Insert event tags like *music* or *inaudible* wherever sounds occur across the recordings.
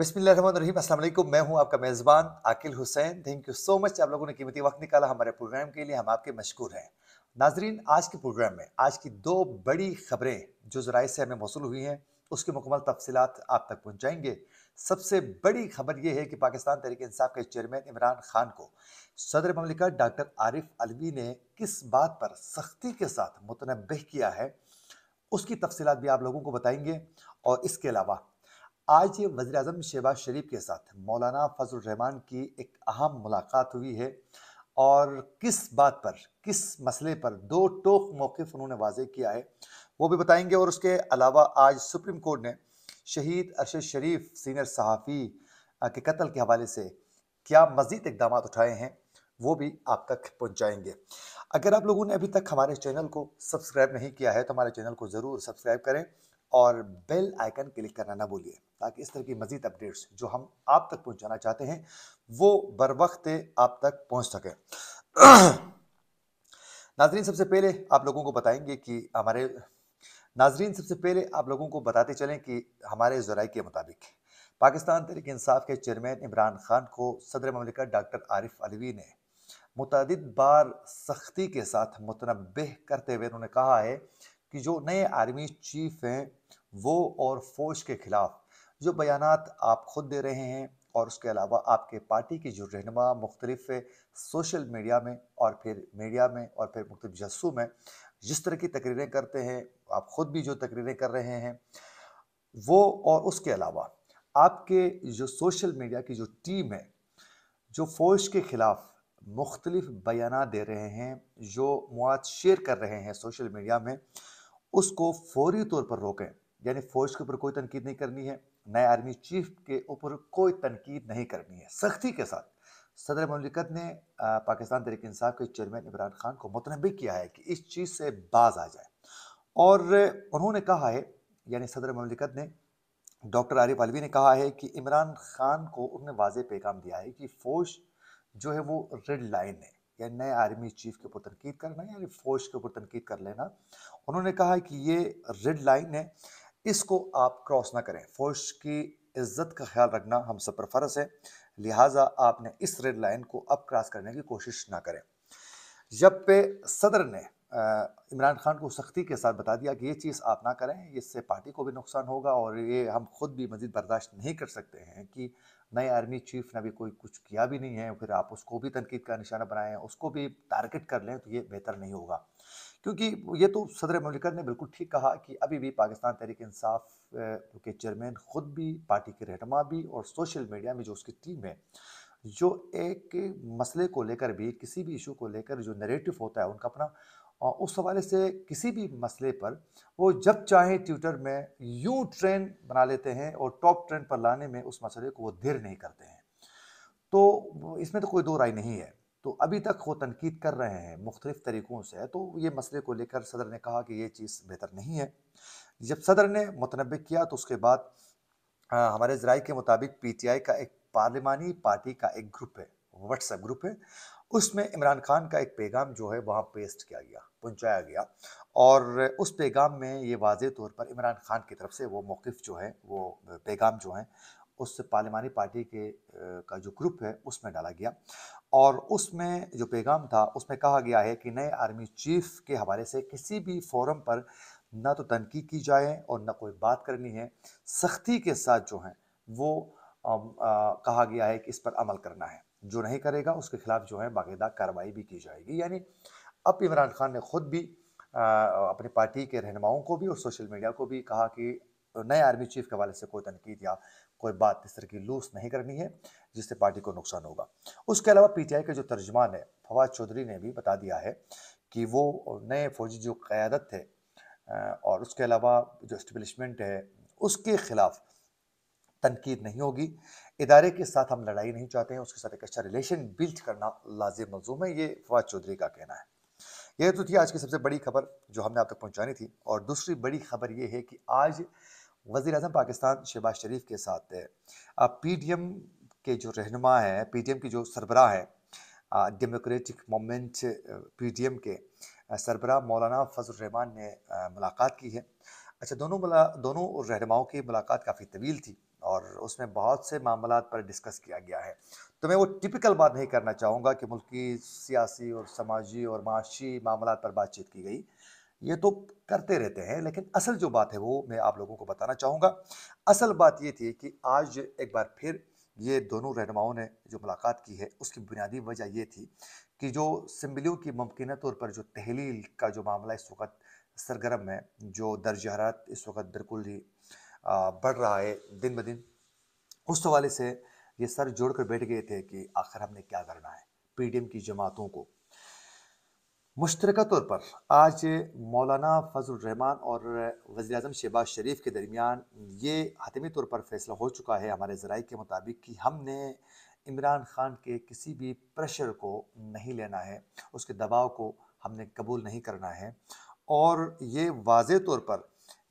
रही असल मैं हूं आपका मेज़बान Aqil Hussain thank you so much आप लोगों ने कीमती वक्त निकाला हमारे प्रोग्राम के लिए हम आपके मशहूर हैं नाजरीन आज के प्रोग्राम में आज की दो बड़ी खबरें जो जराए से हमें मौसू हुई हैं उसकी मुकम्मल तफसीत आप तक पहुँचाएंगे सबसे बड़ी खबर यह है कि पाकिस्तान तहरीक इंसाफ के चेयरमैन इमरान खान को सदर ममलिका डॉक्टर आरिफ अलवी ने किस बात पर सख्ती के साथ मुतनबह किया है उसकी तफसीत भी आप लोगों को बताएंगे और इसके अलावा आज ये वजी अजम शहबाज शरीफ के साथ मौलाना फजल रहमान की एक अहम मुलाकात हुई है और किस बात पर किस मसले पर दो टोक मौक़ उन्होंने वाजे किया है वो भी बताएंगे और उसके अलावा आज सुप्रीम कोर्ट ने शहीद अरशद शरीफ सीनियर सहाफ़ी के कत्ल के हवाले से क्या मज़ीद इकदाम उठाए हैं वो भी आप तक पहुँचाएँगे अगर आप लोगों ने अभी तक हमारे चैनल को सब्सक्राइब नहीं किया है तो हमारे चैनल को ज़रूर सब्सक्राइब करें और बेल आइकन क्लिक करना ना भूलिए ताकि इस तरह की मज़ीद अपडेट्स जो हम आप तक पहुंचाना चाहते हैं वो बर वक्त आप तक पहुंच सकें *clears throat* नाजरीन सबसे पहले आप लोगों को बताएंगे कि हमारे नाजरीन सबसे पहले आप लोगों को बताते चलें कि हमारे ज़रा के मुताबिक पाकिस्तान तहरीक इंसाफ के चेयरमैन इमरान खान को सदर ममलिका डॉक्टर आरिफ अलवी ने मुतद बार सख्ती के साथ मुतनबह करते हुए उन्होंने कहा है कि जो नए आर्मी चीफ हैं वो और फौज के खिलाफ जो बयान आप खुद दे रहे हैं और उसके अलावा आपके पार्टी की जो रहनमा मुख्तलिफ सोशल मीडिया में और फिर मीडिया में और फिर मुख्त जस्सू में जिस तरह की तकरीरें करते हैं आप ख़ुद भी जो तकरीरें कर रहे हैं वो और उसके अलावा आपके जो सोशल मीडिया की जो टीम है जो फौज के ख़िलाफ़ मुख्तलिफ बयान दे रहे हैं जो मवाद शेयर कर रहे हैं सोशल मीडिया में उसको फौरी तौर पर रोकें यानी फौज के ऊपर कोई तनकीद नहीं करनी है नए आर्मी चीफ के ऊपर कोई तनकीद नहीं करनी है सख्ती के साथ सदर ममलिकत ने पाकिस्तान तरीक इंसाफ के चेयरमैन इमरान खान को मुतनबी किया है कि इस चीज़ से बाज आ जाए और उन्होंने कहा है यानी सदर ममलिकत ने डॉक्टर आरिफ अलवी ने कहा है कि इमरान खान को उन्होंने वाज पैगाम दिया है कि फ़ौज जो है वो रेड लाइन है या नए आर्मी चीफ के ऊपर तनकीद करना यानी फौज के ऊपर तनकीद कर लेना उन्होंने कहा कि ये रेड लाइन है इसको आप क्रॉस ना करें फौज की इज्जत का ख्याल रखना हम सब पर फर्ज है लिहाजा आपने इस रेड लाइन को अब क्रॉस करने की कोशिश ना करें जब पे सदर ने इमरान खान को सख्ती के साथ बता दिया कि ये चीज़ आप ना करें इससे पार्टी को भी नुकसान होगा और ये हम खुद भी मज़ीद बर्दाश्त नहीं कर सकते हैं कि नए आर्मी चीफ ने भी कोई कुछ किया भी नहीं है फिर आप उसको भी तनकीद का निशाना बनाएं उसको भी टारगेट कर लें तो ये बेहतर नहीं होगा क्योंकि ये तो सदर मलिकत ने बिल्कुल ठीक कहा कि अभी भी पाकिस्तान तहरीक इंसाफ के चेयरमैन ख़ुद भी पार्टी के रहनमा भी और सोशल मीडिया में जो उसकी टीम है जो एक मसले को लेकर भी किसी भी इशू को लेकर जो नेगेटिव होता है उनका अपना और उस हवाले से किसी भी मसले पर वो जब चाहे ट्विटर में यूं ट्रेंड बना लेते हैं और टॉप ट्रेंड पर लाने में उस मसले को वो देर नहीं करते हैं तो इसमें तो कोई दो राय नहीं है तो अभी तक वो तनकीद कर रहे हैं मुख्तलिफ तरीक़ों से तो ये मसले को लेकर सदर ने कहा कि ये चीज़ बेहतर नहीं है जब सदर ने मतनब किया तो उसके बाद हमारे जराये के मुताबिक पी टी आई का एक पार्लिमानी पार्टी का एक ग्रुप है व्हाट्सएप ग्रुप है उसमें इमरान खान का एक पैगाम जो है वहाँ पेस्ट किया गया पहुँचाया गया और उस पैगाम में ये वाज तौर पर इमरान खान की तरफ से वो मौक़ जो है वो पैगाम जो है उस पार्लिमानी पार्टी के का जो ग्रुप है उसमें डाला गया और उसमें जो पैगाम था उसमें कहा गया है कि नए आर्मी चीफ के हवाले से किसी भी फोरम पर ना तो तनकी की जाए और ना कोई बात करनी है सख्ती के साथ जो है वो आ, आ, कहा गया है कि इस पर अमल करना है जो नहीं करेगा उसके खिलाफ जो है बाकायदा कार्रवाई भी की जाएगी यानी अब इमरान खान ने खुद भी अपनी पार्टी के रहनुमाओं को भी और सोशल मीडिया को भी कहा कि नए आर्मी चीफ के हवाले से कोई तनकीद या कोई बात इस तरह की लूस नहीं करनी है जिससे पार्टी को नुकसान होगा उसके अलावा पीटीआई के जो तर्जमान है फवाद चौधरी ने भी बता दिया है कि वो नए फौजी जो क़्यादत थे और उसके अलावा जो इस्टबलिशमेंट है उसके ख़िलाफ़ तनकीद नहीं होगी इदारे के साथ हम लड़ाई नहीं चाहते हैं उसके साथ एक अच्छा रिलेशन बिल्ड करना लाजिम मंजूम है ये फवाद चौधरी का कहना है यह तो थी आज की सबसे बड़ी खबर जो हमने आप तक पहुँचानी थी और दूसरी बड़ी खबर ये है कि आज वज़ी अजम पाकिस्तान शहबाज शरीफ के साथ पी डी एम के जो रहनमा हैं पी डी एम की जो सरबरा हैं democratic movement P D M के सरबरा मौलाना फजल रहमान ने मुलाकात की है अच्छा दोनों मुला दोनों रहनुमाओं की मुलाकात काफ़ी तवील थी और उसमें बहुत से मामला पर डिस्कस किया गया है तो मैं वो टिपिकल बात नहीं करना चाहूँगा कि मुल्क की सियासी और समाजी और माशी मामला पर बातचीत की गई ये तो करते रहते हैं लेकिन असल जो बात है वो मैं आप लोगों को बताना चाहूँगा असल बात ये थी कि आज एक बार फिर ये दोनों रहनुमाओं ने जो मुलाकात की है उसकी बुनियादी वजह ये थी कि जो सिम्बलियों की मुमकिन तौर पर जो तहलील का जो मामला इस वक्त सरगर्म है जो दर्ज हरारत इस वक्त बिल्कुल ही बढ़ रहा है दिन ब दिन उस हवाले से ये सर जोड़ कर बैठ गए थे कि आखिर हमने क्या करना है एम की जमातों को मुश्तरक तौर पर आज मौलाना फजल रहमान और वजी अजम शहबाज शरीफ के दरमियान ये हतमी तौर पर फैसला हो चुका है हमारे जराये के मुताबिक कि हमने इमरान खान के किसी भी प्रेशर को नहीं लेना है उसके दबाव को हमने कबूल नहीं करना है और ये वाज तौर पर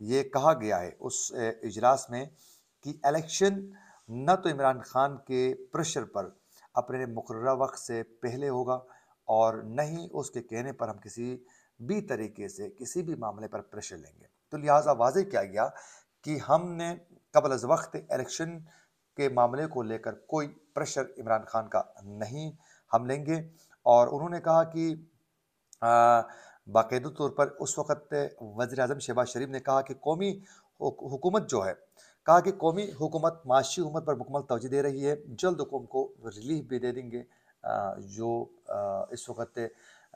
यह कहा गया है उस इजलास में कि इलेक्शन न तो इमरान खान के प्रेशर पर अपने मुकर वक्त से पहले होगा और न ही उसके कहने पर हम किसी भी तरीके से किसी भी मामले पर प्रेशर लेंगे तो लिहाजा वाज किया गया कि हमने कबल अज वक्त इलेक्शन के मामले को लेकर कोई प्रेशर इमरान खान का नहीं हम लेंगे और उन्होंने कहा कि आ, बाकायदा तौर पर उस वक्त वज़ी अजम शहबाज शरीफ ने कहा कि कौमी हुकूमत जो है कहा कि कौमी हुकूमत माशी हुकूमत पर मुकमल तोजह दे रही है जल्द हुकूम को रिलीफ भी दे देंगे जो इस वक्त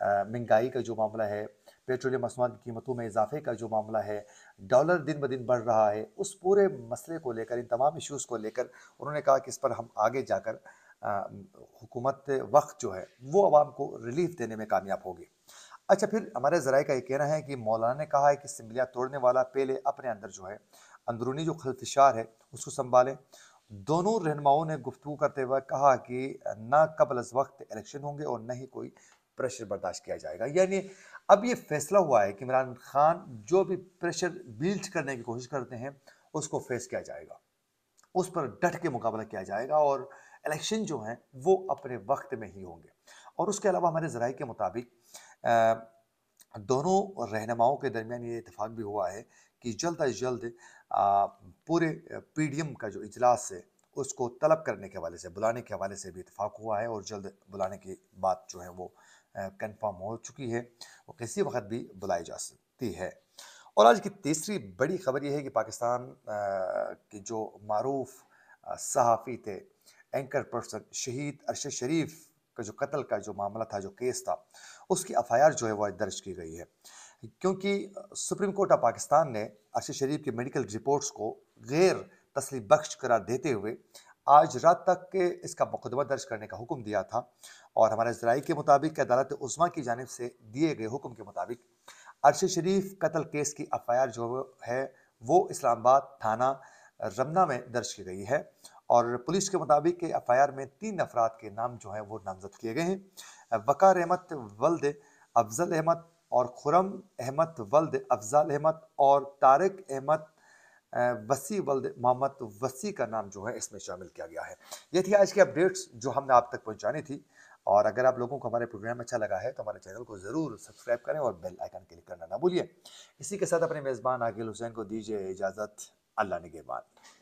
महंगाई का जो मामला है पेट्रोलियम मसूआत की कीमतों में इजाफे का जो मामला है डॉलर दिन ब दिन बढ़ रहा है उस पूरे मसले को लेकर इन तमाम इशूज़ को लेकर उन्होंने कहा कि इस पर हम आगे जाकर हुकूमत वक्त जो है वो आवाम को रिलीफ देने में कामयाब होगी अच्छा फिर हमारे ज़राये का ये कहना है कि मौलाना ने कहा है कि सिमलिया तोड़ने वाला पहले अपने अंदर जो है अंदरूनी जो खलफिशार है उसको संभालें दोनों रहनुमाओं ने गुफ्तु करते हुए कहा कि ना कबल अज वक्त इलेक्शन होंगे और ना ही कोई प्रेशर बर्दाश्त किया जाएगा यानी अब ये फैसला हुआ है कि इमरान खान जो भी प्रेशर बिल्ड करने की कोशिश करते हैं उसको फेस किया जाएगा उस पर डट के मुकाबला किया जाएगा और इलेक्शन जो हैं वो अपने वक्त में ही होंगे और उसके अलावा हमारे जराये के मुताबिक दोनों रहनुमाओं के दरमियान ये इतफाक़ भी हुआ है कि जल्द अज जल्द पूरे पी का जो इजलास है उसको तलब करने के हवाले से बुलाने के हवाले से भी इतफाक़ हुआ है और जल्द बुलाने की बात जो है वो कंफर्म हो चुकी है वो किसी वक्त भी बुलाई जा सकती है और आज की तीसरी बड़ी खबर यह है कि पाकिस्तान के जो मरूफ सहाफ़ी थे एंकर पर्सन शहीद अरशद शरीफ का जो कत्ल का जो मामला था जो केस था उसकी एफ जो है वह दर्ज की गई है क्योंकि सुप्रीम कोर्ट ऑफ पाकिस्तान ने अर्शद शरीफ की मेडिकल रिपोर्ट्स को गैर तस्ली बख्श करार देते हुए आज रात तक के इसका मुकदमा दर्ज करने का हुक्म दिया था और हमारे जराए के मुताबिक अदालत उस्मा की जानब से दिए गए हुक्म के मुताबिक अर्शद शरीफ कत्ल केस की एफ जो है वो इस्लामाबाद थाना रमना में दर्ज की गई है और पुलिस के मुताबिक एफ आई आर में तीन अफराद के नाम जो हैं वो नामजद किए गए हैं वक़ार अहमद वल्द अफजल अहमद और खुरम अहमद वल्द अफजल अहमद और तारक अहमद वसी वल्द मोहम्मद वसी का नाम जो है इसमें शामिल किया गया है ये थी आज की अपडेट्स जो हमने आप तक पहुंचानी थी और अगर आप लोगों को हमारे प्रोग्राम अच्छा लगा है तो हमारे चैनल को ज़रूर सब्सक्राइब करें और बेल आइकन क्लिक करना ना भूलिए इसी के साथ अपने मेज़बान आगिल हुसैन को दीजिए इजाज़त अल्लाह निगेबान